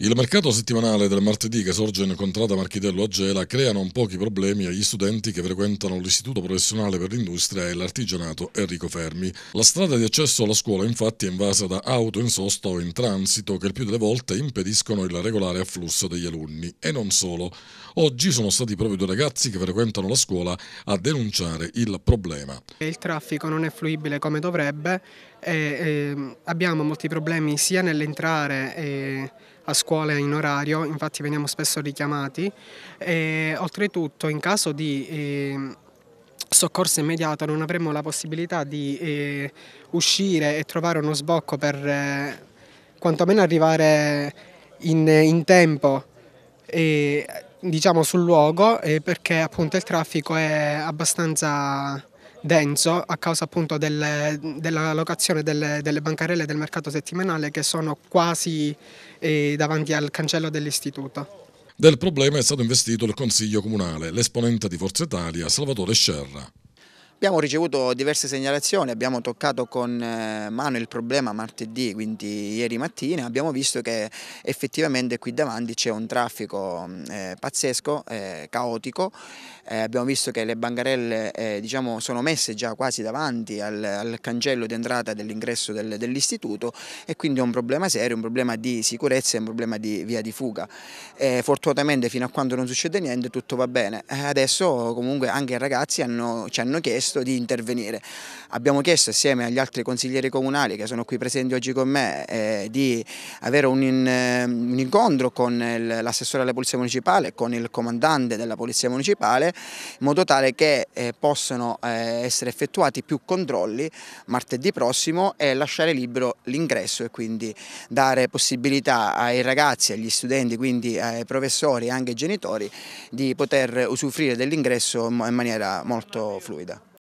Il mercato settimanale del martedì che sorge in contrada Marchitello a Gela crea non pochi problemi agli studenti che frequentano l'Istituto Professionale per l'Industria e l'Artigianato Enrico Fermi. La strada di accesso alla scuola infatti è invasa da auto in sosta o in transito che il più delle volte impediscono il regolare afflusso degli alunni. E non solo. Oggi sono stati proprio due ragazzi che frequentano la scuola a denunciare il problema. Il traffico non è fluibile come dovrebbe e, e ehm, abbiamo molti problemi sia nell'entrare eh, a scuola in orario, infatti veniamo spesso richiamati, e oltretutto in caso di ehm, soccorso immediato non avremmo la possibilità di eh, uscire e trovare uno sbocco per eh, quantomeno arrivare in, in tempo e, diciamo, sul luogo perché appunto il traffico è abbastanza denso a causa appunto del, della locazione delle, delle, bancarelle del mercato settimanale che sono quasi eh, davanti al cancello dell'istituto. Del problema è stato investito il Consiglio Comunale, l'esponente di Forza Italia Salvatore Scerra. Abbiamo ricevuto diverse segnalazioni, abbiamo toccato con eh, mano il problema martedì, quindi ieri mattina, abbiamo visto che effettivamente qui davanti c'è un traffico mm, eh, pazzesco, eh, caotico, eh, abbiamo visto che le bancarelle eh, diciamo, sono messe già quasi davanti al, al cancello entrata dell'ingresso dell'istituto e quindi è un problema serio, un problema di sicurezza e un problema di via di fuga. Eh, fortunatamente fino a quando non succede niente tutto va bene, adesso comunque anche i ragazzi hanno, ci hanno chiesto chiesto di intervenire. Abbiamo chiesto assieme agli altri consiglieri comunali che sono qui presenti oggi con me eh, di avere un, eh, un incontro con l'assessore della Polizia Municipale, con il comandante della Polizia Municipale, in modo tale che eh, possano eh, essere effettuati più controlli martedì prossimo e lasciare libero l'ingresso e quindi dare possibilità ai ragazzi, agli studenti, quindi ai professori e anche ai genitori di poter usufruire dell'ingresso in maniera molto fluida.